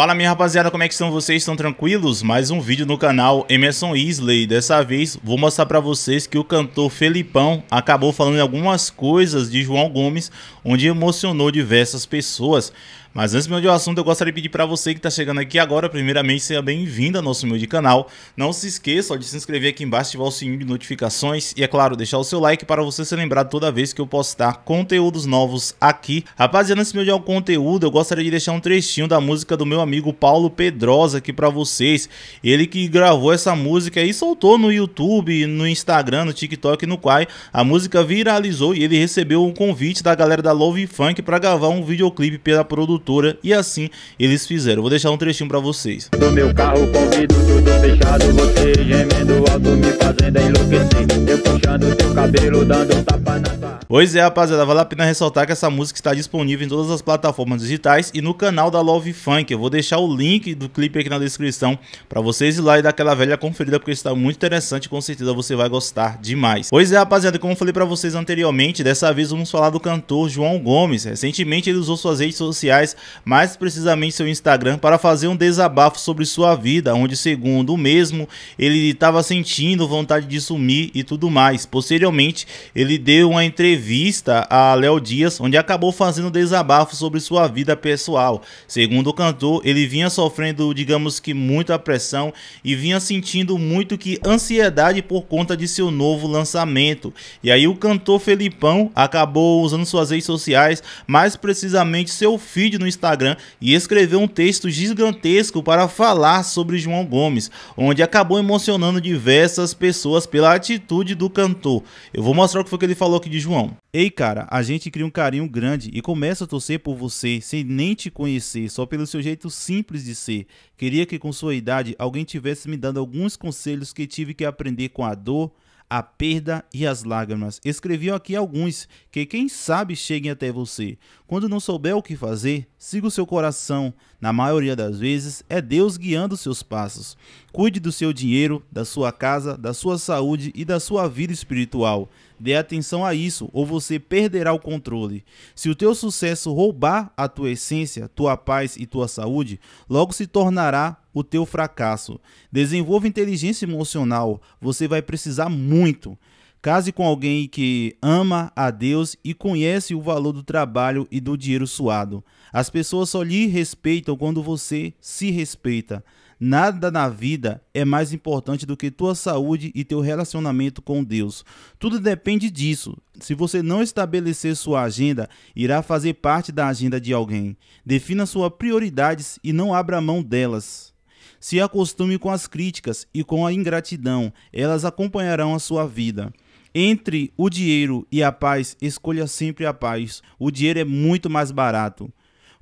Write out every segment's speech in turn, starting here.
Fala minha rapaziada, como é que estão vocês? Estão tranquilos? Mais um vídeo no canal Emerson Isley. Dessa vez vou mostrar para vocês que o cantor Felipão acabou falando algumas coisas de João Gomes, onde emocionou diversas pessoas. Mas antes meu de assunto, eu gostaria de pedir para você que está chegando aqui agora, primeiramente, seja bem-vindo ao nosso meu de canal. Não se esqueça de se inscrever aqui embaixo, ativar o sininho de notificações e, é claro, deixar o seu like para você ser lembrado toda vez que eu postar conteúdos novos aqui. Rapaziada, antes meu de conteúdo, eu gostaria de deixar um trechinho da música do meu amigo amigo Paulo Pedrosa aqui para vocês. Ele que gravou essa música e soltou no YouTube, no Instagram, no TikTok no Quai. A música viralizou e ele recebeu um convite da galera da Love Funk para gravar um videoclipe pela produtora e assim eles fizeram. Vou deixar um trechinho para vocês. meu carro tudo fechado, você gemendo alto me fazendo enlouquecer. Eu puxando cabelo, dando tapa na Pois é, rapaziada, vale a pena ressaltar que essa música está disponível em todas as plataformas digitais e no canal da Love Funk. Eu vou deixar o link do clipe aqui na descrição para vocês ir lá e dar aquela velha conferida, porque está muito interessante, e com certeza você vai gostar demais. Pois é, rapaziada, como eu falei para vocês anteriormente, dessa vez vamos falar do cantor João Gomes. Recentemente ele usou suas redes sociais, mais precisamente seu Instagram, para fazer um desabafo sobre sua vida, onde segundo o mesmo, ele estava sentindo vontade de sumir e tudo mais. Posteriormente, ele deu uma entrevista entrevista a Léo Dias, onde acabou fazendo desabafo sobre sua vida pessoal. Segundo o cantor, ele vinha sofrendo, digamos que, muita pressão e vinha sentindo muito que ansiedade por conta de seu novo lançamento. E aí o cantor Felipão acabou usando suas redes sociais, mais precisamente seu feed no Instagram, e escreveu um texto gigantesco para falar sobre João Gomes, onde acabou emocionando diversas pessoas pela atitude do cantor. Eu vou mostrar o que foi que ele falou aqui de João. João. Ei, cara, a gente cria um carinho grande e começa a torcer por você sem nem te conhecer, só pelo seu jeito simples de ser. Queria que com sua idade alguém tivesse me dando alguns conselhos que tive que aprender com a dor, a perda e as lágrimas. Escrevi aqui alguns que quem sabe cheguem até você. Quando não souber o que fazer, siga o seu coração. Na maioria das vezes é Deus guiando seus passos. Cuide do seu dinheiro, da sua casa, da sua saúde e da sua vida espiritual. Dê atenção a isso ou você perderá o controle. Se o teu sucesso roubar a tua essência, tua paz e tua saúde, logo se tornará o teu fracasso. Desenvolva inteligência emocional, você vai precisar muito. Case com alguém que ama a Deus e conhece o valor do trabalho e do dinheiro suado. As pessoas só lhe respeitam quando você se respeita. Nada na vida é mais importante do que tua saúde e teu relacionamento com Deus. Tudo depende disso. Se você não estabelecer sua agenda, irá fazer parte da agenda de alguém. Defina suas prioridades e não abra mão delas. Se acostume com as críticas e com a ingratidão, elas acompanharão a sua vida. Entre o dinheiro e a paz, escolha sempre a paz. O dinheiro é muito mais barato.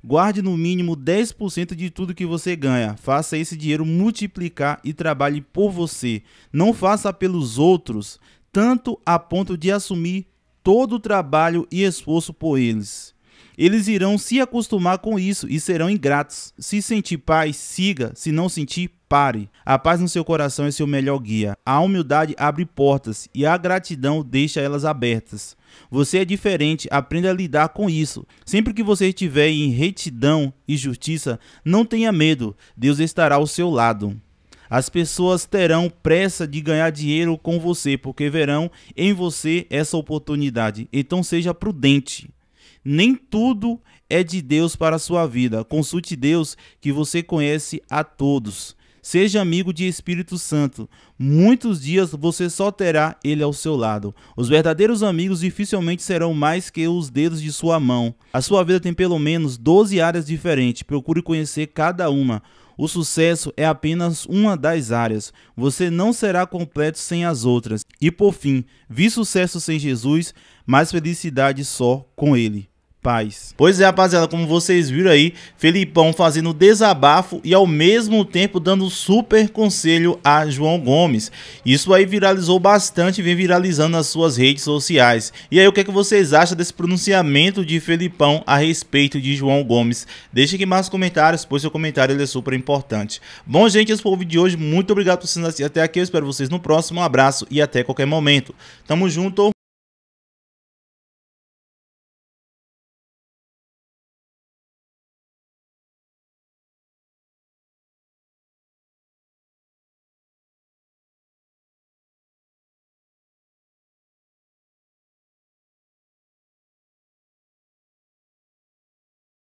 Guarde no mínimo 10% de tudo que você ganha. Faça esse dinheiro multiplicar e trabalhe por você. Não faça pelos outros, tanto a ponto de assumir todo o trabalho e esforço por eles. Eles irão se acostumar com isso e serão ingratos. Se sentir paz, siga. Se não sentir, Pare. A paz no seu coração é seu melhor guia. A humildade abre portas e a gratidão deixa elas abertas. Você é diferente, aprenda a lidar com isso. Sempre que você estiver em retidão e justiça, não tenha medo, Deus estará ao seu lado. As pessoas terão pressa de ganhar dinheiro com você, porque verão em você essa oportunidade. Então seja prudente. Nem tudo é de Deus para a sua vida. Consulte Deus, que você conhece a todos. Seja amigo de Espírito Santo. Muitos dias você só terá ele ao seu lado. Os verdadeiros amigos dificilmente serão mais que os dedos de sua mão. A sua vida tem pelo menos 12 áreas diferentes. Procure conhecer cada uma. O sucesso é apenas uma das áreas. Você não será completo sem as outras. E por fim, vi sucesso sem Jesus, mas felicidade só com ele paz. Pois é, rapaziada, como vocês viram aí, Felipão fazendo desabafo e ao mesmo tempo dando super conselho a João Gomes. Isso aí viralizou bastante, vem viralizando nas suas redes sociais. E aí, o que, é que vocês acham desse pronunciamento de Felipão a respeito de João Gomes? Deixa aqui mais comentários, pois seu comentário ele é super importante. Bom, gente, esse foi o vídeo de hoje. Muito obrigado por vocês assistir até aqui. Eu espero vocês no próximo. Um abraço e até qualquer momento. Tamo junto.